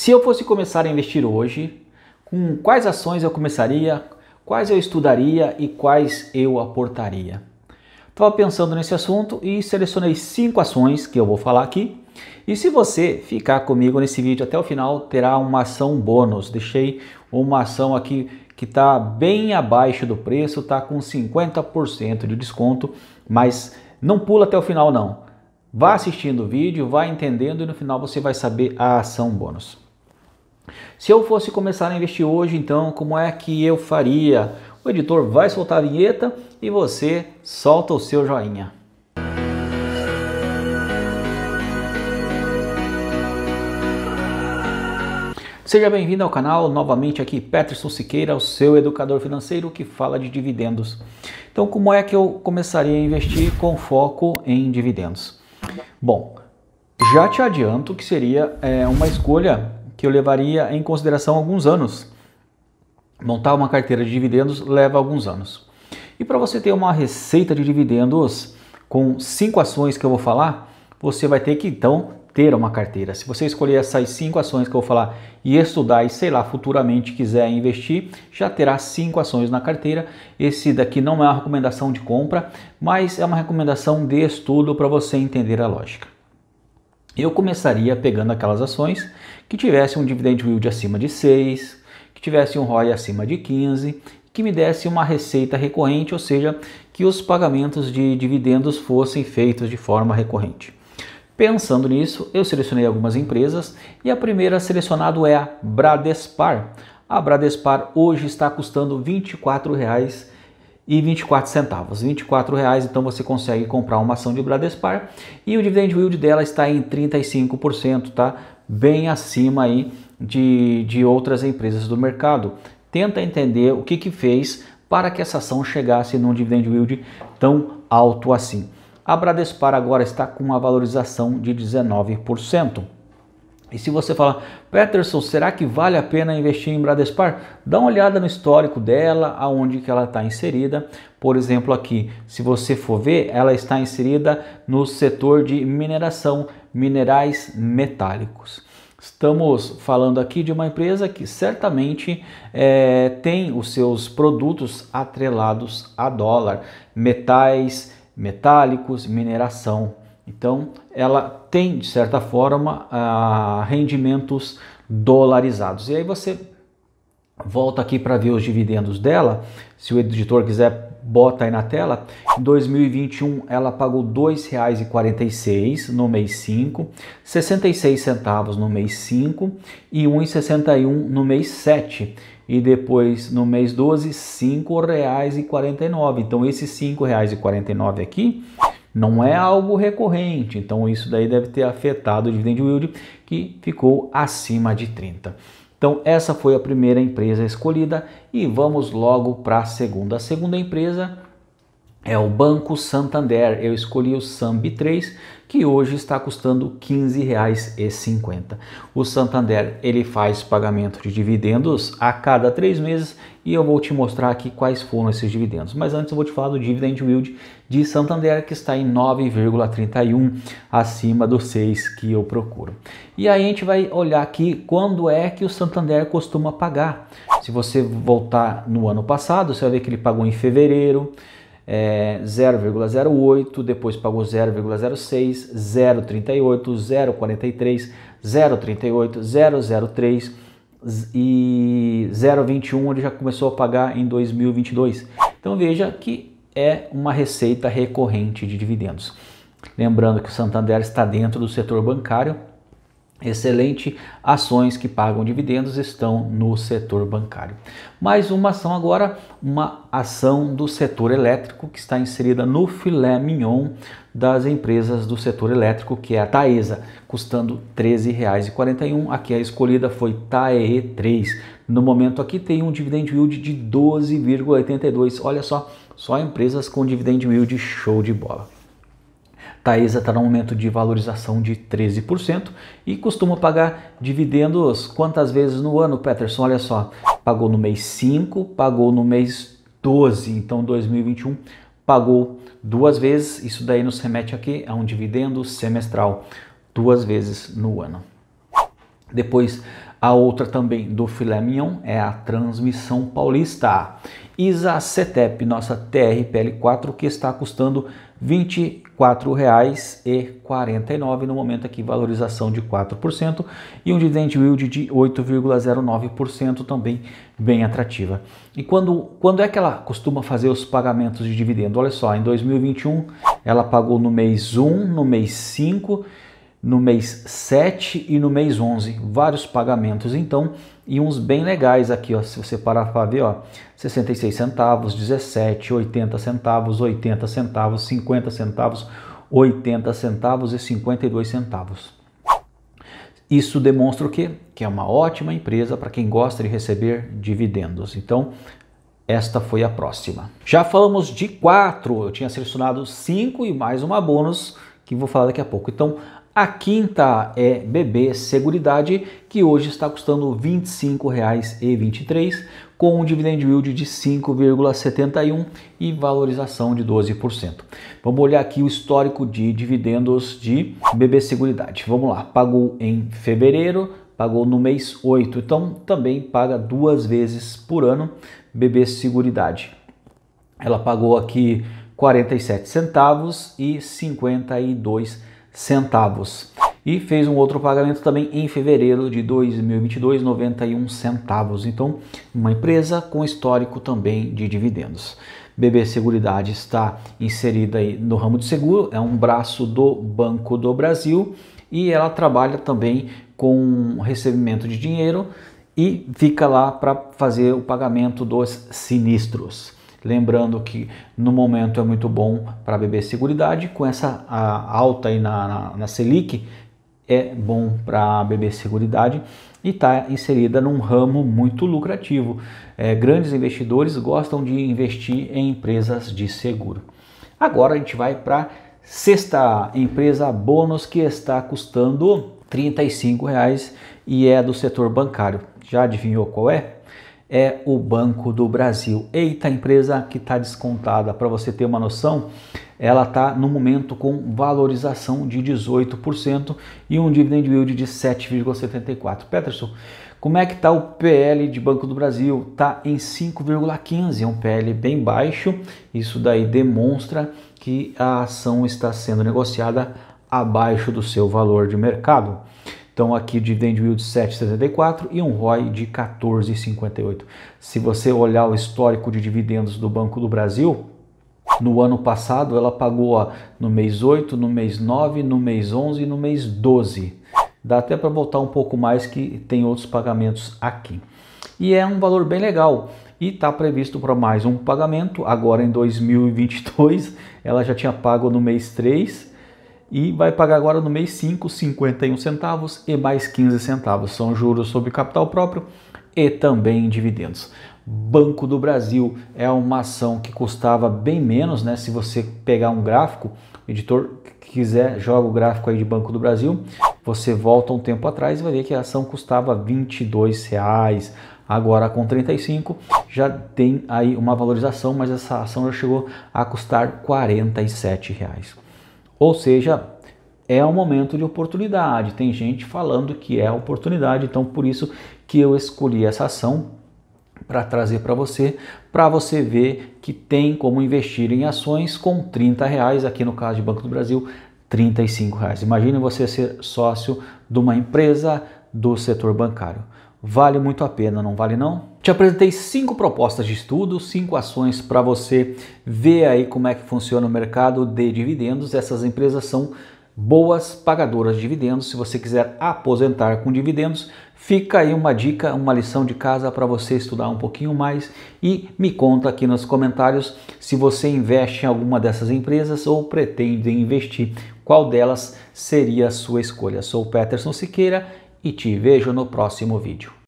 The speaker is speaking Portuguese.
Se eu fosse começar a investir hoje, com quais ações eu começaria, quais eu estudaria e quais eu aportaria? Estava pensando nesse assunto e selecionei cinco ações que eu vou falar aqui. E se você ficar comigo nesse vídeo até o final, terá uma ação bônus. Deixei uma ação aqui que está bem abaixo do preço, está com 50% de desconto, mas não pula até o final não. Vá assistindo o vídeo, vá entendendo e no final você vai saber a ação bônus. Se eu fosse começar a investir hoje, então, como é que eu faria? O editor vai soltar a vinheta e você solta o seu joinha. Seja bem-vindo ao canal, novamente aqui Peterson Siqueira, o seu educador financeiro que fala de dividendos. Então, como é que eu começaria a investir com foco em dividendos? Bom, já te adianto que seria é, uma escolha que eu levaria em consideração alguns anos. Montar uma carteira de dividendos leva alguns anos. E para você ter uma receita de dividendos com cinco ações que eu vou falar, você vai ter que então ter uma carteira. Se você escolher essas cinco ações que eu vou falar e estudar e sei lá futuramente quiser investir, já terá cinco ações na carteira. Esse daqui não é uma recomendação de compra, mas é uma recomendação de estudo para você entender a lógica eu começaria pegando aquelas ações que tivessem um dividend yield acima de 6, que tivesse um ROI acima de 15, que me desse uma receita recorrente, ou seja, que os pagamentos de dividendos fossem feitos de forma recorrente. Pensando nisso, eu selecionei algumas empresas e a primeira selecionada é a Bradespar. A Bradespar hoje está custando R$ 24,00 e 24 centavos, 24 reais, então você consegue comprar uma ação de Bradespar e o dividend yield dela está em 35%, tá? Bem acima aí de, de outras empresas do mercado. Tenta entender o que que fez para que essa ação chegasse num dividend yield tão alto assim. A Bradespar agora está com uma valorização de 19%. E se você falar, Peterson, será que vale a pena investir em Bradespar? Dá uma olhada no histórico dela, aonde que ela está inserida. Por exemplo, aqui, se você for ver, ela está inserida no setor de mineração, minerais metálicos. Estamos falando aqui de uma empresa que certamente é, tem os seus produtos atrelados a dólar, metais, metálicos, mineração. Então, ela tem, de certa forma, uh, rendimentos dolarizados. E aí você volta aqui para ver os dividendos dela. Se o editor quiser, bota aí na tela. Em 2021, ela pagou R$ 2,46 no mês 5, 66 centavos no mês 5 e R$ 1,61 no mês 7 e depois no mês 12 R$ 5,49. Então esses R$ 5,49 aqui não é algo recorrente, então isso daí deve ter afetado o dividend yield que ficou acima de 30. Então essa foi a primeira empresa escolhida e vamos logo para a segunda. A segunda empresa é o Banco Santander. Eu escolhi o SAMB 3, que hoje está custando R$ 15,50. O Santander ele faz pagamento de dividendos a cada três meses e eu vou te mostrar aqui quais foram esses dividendos. Mas antes eu vou te falar do Dividend Yield de Santander, que está em 9,31, acima dos 6 que eu procuro. E aí a gente vai olhar aqui quando é que o Santander costuma pagar. Se você voltar no ano passado, você vai ver que ele pagou em fevereiro, é, 0,08, depois pagou 0,06, 0,38, 0,43, 0,38, 0,03 e 0,21 ele já começou a pagar em 2022. Então veja que é uma receita recorrente de dividendos. Lembrando que o Santander está dentro do setor bancário, excelente, ações que pagam dividendos estão no setor bancário. Mais uma ação agora, uma ação do setor elétrico que está inserida no filé mignon das empresas do setor elétrico, que é a Taesa, custando R$ 13,41. Aqui a escolhida foi TAE3. No momento aqui tem um dividend yield de 12,82. Olha só, só empresas com dividend yield show de bola. Taesa está no momento de valorização de 13% e costuma pagar dividendos quantas vezes no ano, Peterson? Olha só, pagou no mês 5, pagou no mês 12, então 2021 pagou duas vezes, isso daí nos remete aqui a um dividendo semestral, duas vezes no ano. Depois, a outra também do filé mignon é a Transmissão Paulista. ISA CETEP, nossa TRPL4, que está custando R$ R$ 24,49 no momento aqui, valorização de 4% e um dividend yield de 8,09% também bem atrativa. E quando, quando é que ela costuma fazer os pagamentos de dividendo? Olha só, em 2021 ela pagou no mês 1, no mês 5 no mês 7 e no mês 11, vários pagamentos então, e uns bem legais aqui, ó, se você parar para ver, ó, 66 centavos, 17, 80 centavos, 80 centavos, 50 centavos, 80 centavos e 52 centavos. Isso demonstra o quê? Que é uma ótima empresa para quem gosta de receber dividendos. Então, esta foi a próxima. Já falamos de quatro, eu tinha selecionado cinco e mais uma bônus que vou falar daqui a pouco. Então, a quinta é BB Seguridade, que hoje está custando R$ 25,23, com um dividend yield de 5,71 e valorização de 12%. Vamos olhar aqui o histórico de dividendos de BB Seguridade. Vamos lá, pagou em fevereiro, pagou no mês 8, então também paga duas vezes por ano BB Seguridade. Ela pagou aqui 47 centavos e 52 centavos centavos. E fez um outro pagamento também em fevereiro de 2022, 91 centavos. Então, uma empresa com histórico também de dividendos. BB Seguridade está inserida aí no ramo de seguro, é um braço do Banco do Brasil e ela trabalha também com recebimento de dinheiro e fica lá para fazer o pagamento dos sinistros. Lembrando que no momento é muito bom para beber seguridade, com essa alta aí na, na, na Selic, é bom para beber seguridade e está inserida num ramo muito lucrativo. É, grandes investidores gostam de investir em empresas de seguro. Agora a gente vai para sexta empresa bônus que está custando R$ 35 reais e é do setor bancário. Já adivinhou qual é? é o Banco do Brasil. Eita, empresa que está descontada. Para você ter uma noção, ela está no momento com valorização de 18% e um dividend yield de 7,74%. Peterson, como é que está o PL de Banco do Brasil? Está em 5,15, é um PL bem baixo. Isso daí demonstra que a ação está sendo negociada abaixo do seu valor de mercado. Então aqui dividend yield de 7,74 e um ROI de 14,58. Se você olhar o histórico de dividendos do Banco do Brasil, no ano passado ela pagou ó, no mês 8, no mês 9, no mês 11 e no mês 12. Dá até para voltar um pouco mais que tem outros pagamentos aqui. E é um valor bem legal e está previsto para mais um pagamento agora em 2022. Ela já tinha pago no mês 3 e vai pagar agora no mês 5,51 centavos e mais 15 centavos. São juros sobre capital próprio e também dividendos. Banco do Brasil é uma ação que custava bem menos, né? Se você pegar um gráfico, o editor quiser joga o gráfico aí de Banco do Brasil, você volta um tempo atrás e vai ver que a ação custava 22 reais. Agora com 35 já tem aí uma valorização, mas essa ação já chegou a custar 47 reais. Ou seja, é um momento de oportunidade. Tem gente falando que é oportunidade, então por isso que eu escolhi essa ação para trazer para você, para você ver que tem como investir em ações com 30 reais, aqui no caso de Banco do Brasil, 35 reais. Imagine você ser sócio de uma empresa do setor bancário vale muito a pena, não vale não? Te apresentei cinco propostas de estudo, cinco ações para você ver aí como é que funciona o mercado de dividendos. Essas empresas são boas pagadoras de dividendos. Se você quiser aposentar com dividendos, fica aí uma dica, uma lição de casa para você estudar um pouquinho mais e me conta aqui nos comentários se você investe em alguma dessas empresas ou pretende investir. Qual delas seria a sua escolha? Sou Peterson Siqueira e te vejo no próximo vídeo.